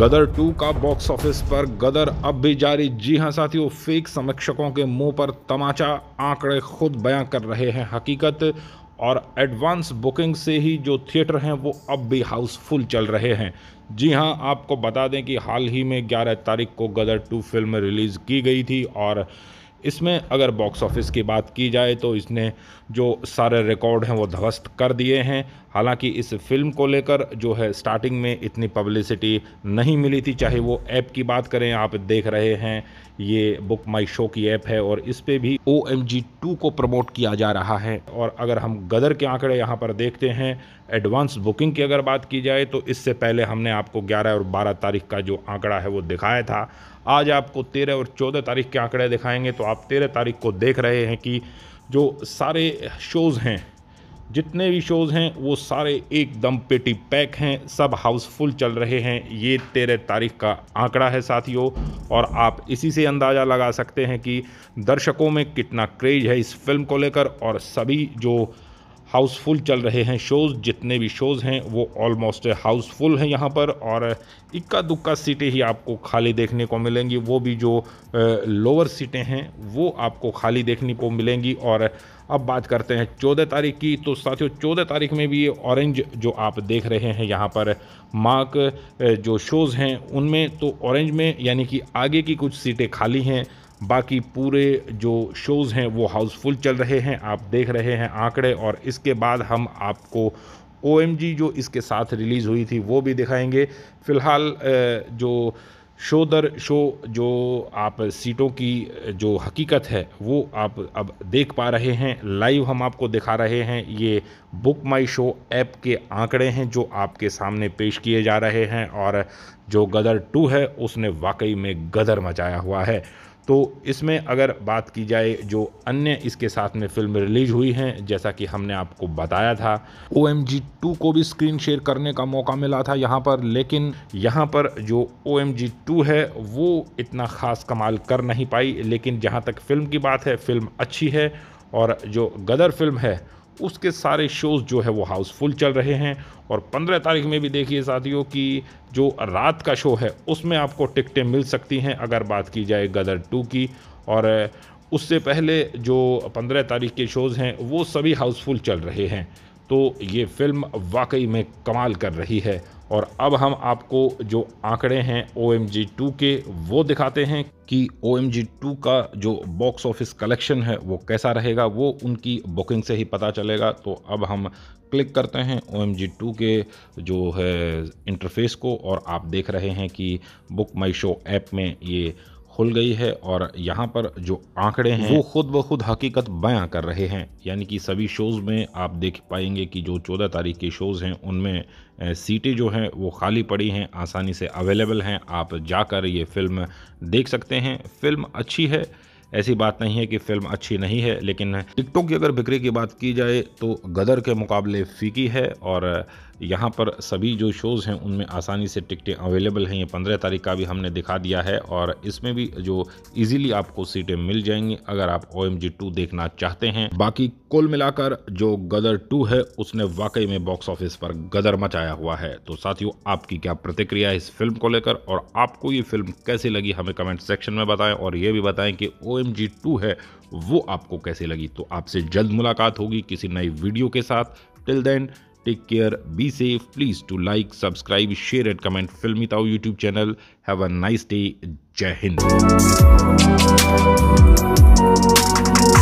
गदर two का box office पर गदर अब भी जारी जी हां साथियों फेक समीक्षकों के मुंह पर तमाचा आंकड़े खुद बयां कर रहे हैं हकीकत और एडवांस बुकिंग से ही जो थिएटर हैं वो अब भी हाउसफुल चल रहे हैं जी हां आपको बता दें कि हाल ही में 11 तारीख को गदर टू फिल्म रिलीज़ की गई थी और इसमें अगर बॉक्स ऑफिस की बात की जाए तो इसने जो सारे रिकॉर्ड हैं वो ध्वस्त कर दिए हैं हालांकि इस फिल्म को लेकर जो है स्टार्टिंग में इतनी पब्लिसिटी नहीं मिली थी चाहे वो ऐप की बात करें आप देख रहे हैं ये बुक माई शो की ऐप है और इस पर भी ओ एम जी टू को प्रमोट किया जा रहा है और अगर हम गदर के आंकड़े यहाँ पर देखते हैं एडवांस बुकिंग की अगर बात की जाए तो इससे पहले हमने आपको 11 और 12 तारीख का जो आंकड़ा है वो दिखाया था आज आपको 13 और 14 तारीख के आंकड़े दिखाएंगे तो आप 13 तारीख को देख रहे हैं कि जो सारे शोज़ हैं जितने भी शोज़ हैं वो सारे एकदम पेटी पैक हैं सब हाउसफुल चल रहे हैं ये तेरह तारीख का आंकड़ा है साथियों और आप इसी से अंदाज़ा लगा सकते हैं कि दर्शकों में कितना क्रेज है इस फिल्म को लेकर और सभी जो हाउसफुल चल रहे हैं शोज़ जितने भी शोज़ हैं वो ऑलमोस्ट हाउसफुल हैं यहाँ पर और इक्का दुक्का सीटें ही आपको खाली देखने को मिलेंगी वो भी जो लोअर सीटें हैं वो आपको खाली देखने को मिलेंगी और अब बात करते हैं चौदह तारीख की तो साथियों चौदह तारीख में भी ये ऑरेंज जो आप देख रहे हैं यहाँ पर मार्क जो शोज़ हैं उनमें तो ऑरेंज में यानी कि आगे की कुछ सीटें खाली हैं बाकी पूरे जो शोज़ हैं वो हाउसफुल चल रहे हैं आप देख रहे हैं आंकड़े और इसके बाद हम आपको ओ जो इसके साथ रिलीज़ हुई थी वो भी दिखाएंगे फ़िलहाल जो शो दर शो जो आप सीटों की जो हकीकत है वो आप अब देख पा रहे हैं लाइव हम आपको दिखा रहे हैं ये बुक माई शो ऐप के आंकड़े हैं जो आपके सामने पेश किए जा रहे हैं और जो गदर टू है उसने वाकई में गदर मचाया हुआ है तो इसमें अगर बात की जाए जो अन्य इसके साथ में फिल्म रिलीज हुई हैं जैसा कि हमने आपको बताया था ओ एम जी टू को भी स्क्रीन शेयर करने का मौका मिला था यहाँ पर लेकिन यहाँ पर जो ओ एम जी टू है वो इतना ख़ास कमाल कर नहीं पाई लेकिन जहाँ तक फिल्म की बात है फिल्म अच्छी है और जो गदर फिल्म है उसके सारे शोज़ जो है वो हाउसफुल चल रहे हैं और 15 तारीख में भी देखिए साथियों कि जो रात का शो है उसमें आपको टिकटें मिल सकती हैं अगर बात की जाए गदर टू की और उससे पहले जो 15 तारीख के शोज़ हैं वो सभी हाउसफुल चल रहे हैं तो ये फिल्म वाकई में कमाल कर रही है और अब हम आपको जो आंकड़े हैं ओ एम जी टू के वो दिखाते हैं कि ओ एम जी टू का जो बॉक्स ऑफिस कलेक्शन है वो कैसा रहेगा वो उनकी बुकिंग से ही पता चलेगा तो अब हम क्लिक करते हैं ओ एम जी टू के जो है इंटरफेस को और आप देख रहे हैं कि बुक माई शो ऐप में ये खुल गई है और यहाँ पर जो आंकड़े हैं वो खुद ब खुद हकीकत बयां कर रहे हैं यानी कि सभी शोज़ में आप देख पाएंगे कि जो चौदह तारीख के शोज़ हैं उनमें सीटें जो हैं वो खाली पड़ी हैं आसानी से अवेलेबल हैं आप जाकर ये फिल्म देख सकते हैं फिल्म अच्छी है ऐसी बात नहीं है कि फिल्म अच्छी नहीं है लेकिन टिकटॉक की अगर बिक्री की बात की जाए तो गदर के मुकाबले फीकी है और यहाँ पर सभी जो शोज़ हैं उनमें आसानी से टिकटें अवेलेबल हैं ये पंद्रह तारीख का भी हमने दिखा दिया है और इसमें भी जो इजीली आपको सीटें मिल जाएंगी अगर आप ओ एम टू देखना चाहते हैं बाकी कुल मिलाकर जो गदर टू है उसने वाकई में बॉक्स ऑफिस पर गदर मचाया हुआ है तो साथियों आपकी क्या प्रतिक्रिया है इस फिल्म को लेकर और आपको ये फिल्म कैसी लगी हमें कमेंट सेक्शन में बताएं और ये भी बताएं कि ओ एम टू है वो आपको कैसे लगी तो आपसे जल्द मुलाकात होगी किसी नई वीडियो के साथ till then take care be safe please to like subscribe share and comment Filmy Tao YouTube channel have a nice day Jai Hind